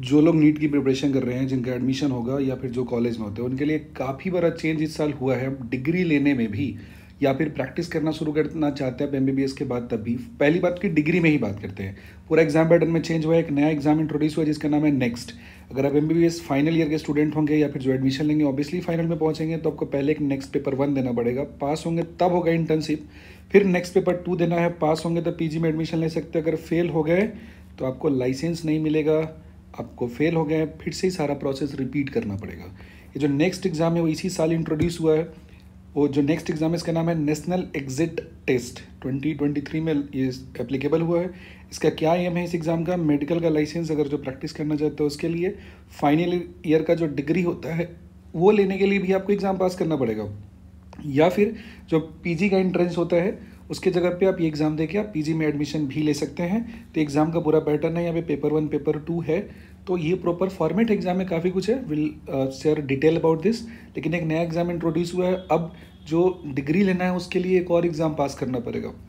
जो लोग नीट की प्रिपरेशन कर रहे हैं जिनका एडमिशन होगा या फिर जो कॉलेज में होते हैं उनके लिए काफ़ी बड़ा चेंज इस साल हुआ है डिग्री लेने में भी या फिर प्रैक्टिस करना शुरू करना चाहते हैं एम बी के बाद तब भी पहली बात की डिग्री में ही बात करते हैं पूरा एग्जाम पैटर्न में चेंज हुआ है एक नया एग्जाम इंट्रोड्यूस हुआ जिसका नाम है नेक्स्ट अगर आप एम फाइनल ईयर के स्टूडेंट होंगे या फिर जो एडमिशन लेंगे ऑब्वियसली फाइनल में पहुंचेंगे तो आपको पहले एक नेक्स्ट पेपर वन देना पड़ेगा पास होंगे तब होगा इंटर्नशिप फिर नेक्स्ट पेपर टू देना है पास होंगे तो पी में एडमिशन ले सकते हैं अगर फेल हो गए तो आपको लाइसेंस नहीं मिलेगा आपको फेल हो गया है फिर से ही सारा प्रोसेस रिपीट करना पड़ेगा ये जो नेक्स्ट एग्ज़ाम है वो इसी साल इंट्रोड्यूस हुआ है वो जो नेक्स्ट एग्ज़ाम है इसका नाम है नेशनल एग्जिट टेस्ट 2023 में ये एप्लीकेबल हुआ है इसका क्या एम है इस एग्ज़ाम का मेडिकल का लाइसेंस अगर जो प्रैक्टिस करना चाहते हो उसके लिए फाइनल ईयर का जो डिग्री होता है वो लेने के लिए भी आपको एग्ज़ाम पास करना पड़ेगा या फिर जो पीजी का एंट्रेंस होता है उसके जगह पे आप ये एग्ज़ाम देके आप पीजी में एडमिशन भी ले सकते हैं तो एग्ज़ाम का पूरा पैटर्न है यहाँ पे पेपर वन पेपर टू है तो ये प्रॉपर फॉर्मेट एग्ज़ाम में काफ़ी कुछ है will share detail about this लेकिन एक नया एग्ज़ाम इंट्रोड्यूस हुआ है अब जो डिग्री लेना है उसके लिए एक और एग्ज़ाम पास करना पड़ेगा